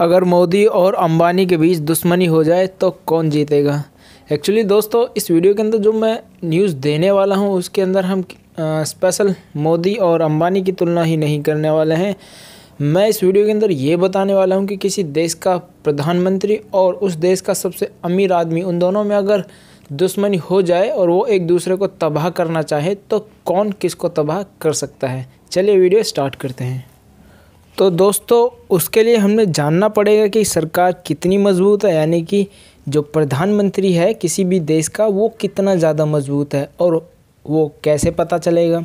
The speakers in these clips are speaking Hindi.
अगर मोदी और अंबानी के बीच दुश्मनी हो जाए तो कौन जीतेगा एक्चुअली दोस्तों इस वीडियो के अंदर जो मैं न्यूज़ देने वाला हूँ उसके अंदर हम स्पेशल मोदी और अंबानी की तुलना ही नहीं करने वाले हैं मैं इस वीडियो के अंदर ये बताने वाला हूँ कि किसी देश का प्रधानमंत्री और उस देश का सबसे अमीर आदमी उन दोनों में अगर दुश्मनी हो जाए और वो एक दूसरे को तबाह करना चाहे तो कौन किसको तबाह कर सकता है चलिए वीडियो स्टार्ट करते हैं तो दोस्तों उसके लिए हमें जानना पड़ेगा कि सरकार कितनी मजबूत है यानी कि जो प्रधानमंत्री है किसी भी देश का वो कितना ज़्यादा मजबूत है और वो कैसे पता चलेगा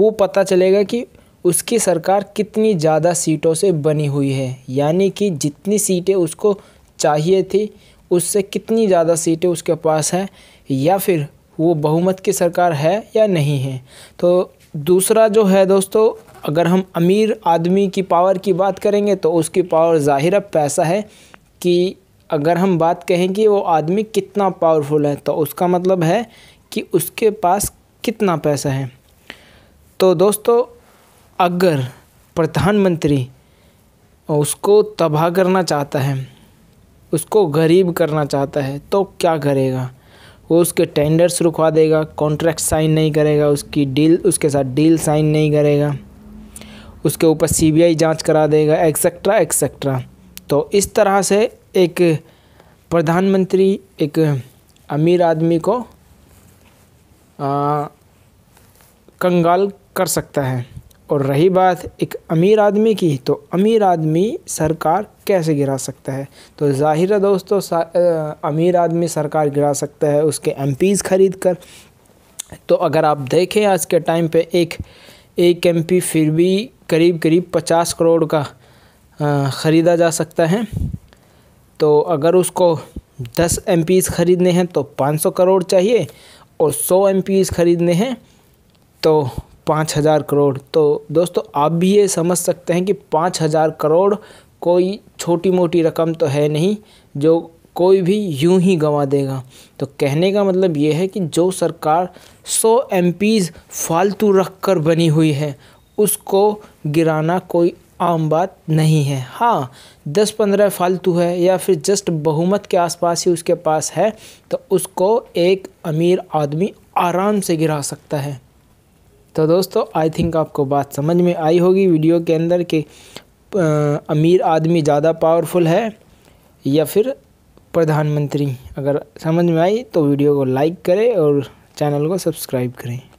वो पता चलेगा कि उसकी सरकार कितनी ज़्यादा सीटों से बनी हुई है यानी कि जितनी सीटें उसको चाहिए थी उससे कितनी ज़्यादा सीटें उसके पास हैं या फिर वो बहुमत की सरकार है या नहीं है तो दूसरा जो है दोस्तों अगर हम अमीर आदमी की पावर की बात करेंगे तो उसकी पावर ज़ाहिर पैसा है कि अगर हम बात कहें कि वो आदमी कितना पावरफुल है तो उसका मतलब है कि उसके पास कितना पैसा है तो दोस्तों अगर प्रधानमंत्री उसको तबाह करना चाहता है उसको गरीब करना चाहता है तो क्या करेगा वो उसके टेंडर्स रुकवा देगा कॉन्ट्रैक्ट साइन नहीं करेगा उसकी डील उसके साथ डील साइन नहीं करेगा उसके ऊपर सीबीआई जांच करा देगा एक्सेट्रा एक्सेट्रा तो इस तरह से एक प्रधानमंत्री एक अमीर आदमी को आ, कंगाल कर सकता है और रही बात एक अमीर आदमी की तो अमीर आदमी सरकार कैसे गिरा सकता है तो जाहिर है दोस्तों अमीर आदमी सरकार गिरा सकता है उसके एम ख़रीद कर तो अगर आप देखें आज के टाइम पे एक एक एम फिर भी करीब करीब पचास करोड़ का ख़रीदा जा सकता है तो अगर उसको दस एम ख़रीदने हैं तो पाँच सौ करोड़ चाहिए और सौ एम ख़रीदने हैं तो पाँच हज़ार करोड़ तो दोस्तों आप भी ये समझ सकते हैं कि पाँच हज़ार करोड़ कोई छोटी मोटी रकम तो है नहीं जो कोई भी यूं ही गंवा देगा तो कहने का मतलब ये है कि जो सरकार सौ एम फालतू रख कर बनी हुई है उसको गिराना कोई आम बात नहीं है हाँ दस पंद्रह फालतू है या फिर जस्ट बहुमत के आसपास ही उसके पास है तो उसको एक अमीर आदमी आराम से गिरा सकता है तो दोस्तों आई थिंक आपको बात समझ में आई होगी वीडियो के अंदर कि अमीर आदमी ज़्यादा पावरफुल है या फिर प्रधानमंत्री अगर समझ में आई तो वीडियो को लाइक करें और चैनल को सब्सक्राइब करें